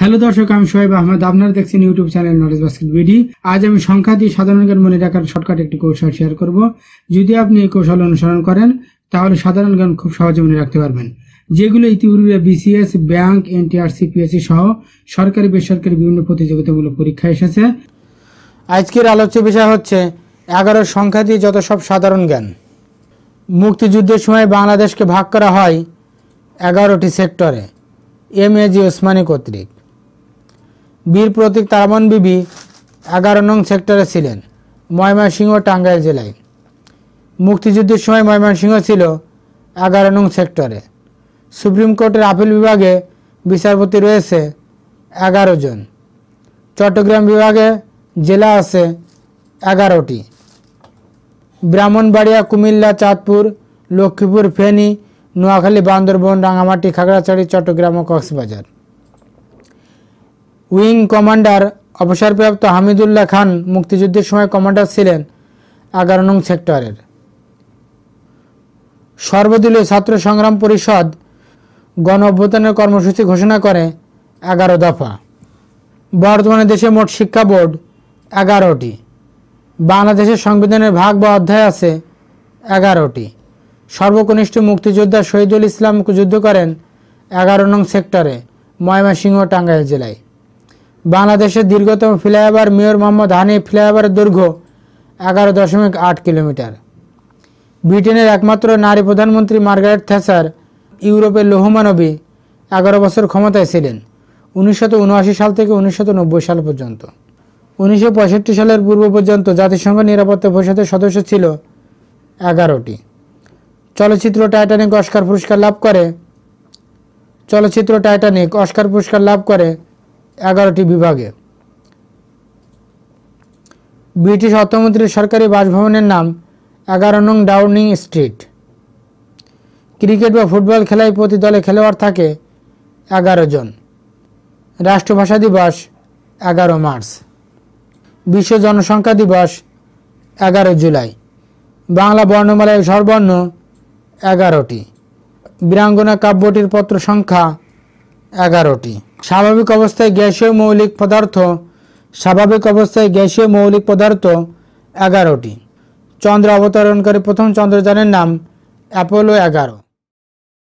hello দর্শক আমি সোহেব আহমেদ আপনারা দেখছেন YouTube channel Knowledge Basket BD আজ আমি সংখ্যা দিয়ে সাধারণ জ্ঞান মনে রাখার শর্টকাট একটি কৌশল শেয়ার করব যদি আপনি এই কৌশল অনুসরণ করেন তাহলে সাধারণ জ্ঞান খুব সহজে মনে রাখতে পারবেন যেগুলো ইতিপূর্বে বিসিএস ব্যাংক এনটিআরসি পিএসসি সহ সরকারি বেসরকারি বিভিন্ন প্রতিযোগিতামূলক পরীক্ষা এসেছে আজকের আলোচ্য বিষয় হচ্ছে এগারো সংখ্যা দিয়ে যত সব সাধারণ জ্ঞান মুক্তিযুদ্ধের সময় বাংলাদেশকে ভাগ করা হয় এগারোটি সেক্টরে এম এ জি ওসমানী কর্তৃক বীর প্রতীক তারামন বিবি এগারো নং সেক্টরে ছিলেন ময়মনসিংহ টাঙ্গাইল জেলায় মুক্তিযুদ্ধের সময় ময়মনসিংহ ছিল এগারো নং সেক্টরে সুপ্রিম কোর্টের আপিল বিভাগে বিচারপতি রয়েছে এগারো জন চট্টগ্রাম বিভাগে জেলা আছে এগারোটি ব্রাহ্মণবাড়িয়া কুমিল্লা চাঁদপুর লক্ষ্মীপুর ফেনী নোয়াখালী বান্দরবন রাঙামাটি খাগড়াছড়ি চট্টগ্রাম ও কক্সবাজার উইং কমান্ডার অবসরপ্রাপ্ত হামিদুল্লাহ খান মুক্তিযুদ্ধের সময় কমান্ডার ছিলেন এগারো নং সেক্টরের সর্বদলীয় ছাত্র সংগ্রাম পরিষদ গণ অভ্যুত্থানের কর্মসূচি ঘোষণা করে এগারো দফা বর্তমানে দেশে মোট শিক্ষা বোর্ড এগারোটি বাংলাদেশের সংবিধানের ভাগ বা অধ্যায় আছে এগারোটি সর্বকনিষ্ঠ মুক্তিযোদ্ধা শহীদুল ইসলাম যুদ্ধ করেন এগারো নং সেক্টরে ময়মনসিংহ টাঙ্গাইল জেলায় বাংলাদেশের দীর্ঘতম ফ্লাইওভার মেয়র মোহাম্মদ হানি ফ্লাইওভারের দৈর্ঘ্য এগারো দশমিক আট কিলোমিটার ব্রিটেনের একমাত্র নারী প্রধানমন্ত্রী মার্গারেট থ্যাসার ইউরোপের লৌহমানবী এগারো বছর ক্ষমতায় ছিলেন উনিশশো সাল থেকে উনিশশো সাল পর্যন্ত উনিশশো সালের পূর্ব পর্যন্ত জাতিসংঘ নিরাপত্তা পরিষদের সদস্য ছিল এগারোটি চলচ্চিত্র টাইটানিক অস্কার পুরস্কার লাভ করে চলচ্চিত্র টাইটানিক অস্কার পুরস্কার লাভ করে এগারোটি বিভাগে ব্রিটিশ অর্থমন্ত্রীর সরকারি বাসভবনের নাম এগারো নং ডাউনিং স্ট্রিট ক্রিকেট বা ফুটবল খেলায় প্রতি দলে খেলোয়াড় থাকে এগারো জন রাষ্ট্রভাষা দিবস এগারো মার্চ বিশ্ব জনসংখ্যা দিবস এগারো জুলাই বাংলা বর্ণমালায় সর্বর্ণ এগারোটি বীরাঙ্গনা কাব্যটির পত্র সংখ্যা এগারোটি স্বাভাবিক অবস্থায় গ্যাসীয় মৌলিক পদার্থ স্বাভাবিক অবস্থায় গ্যাসীয় মৌলিক পদার্থ এগারোটি চন্দ্র অবতরণকারী প্রথম চন্দ্রযানের নাম অ্যাপোলো এগারো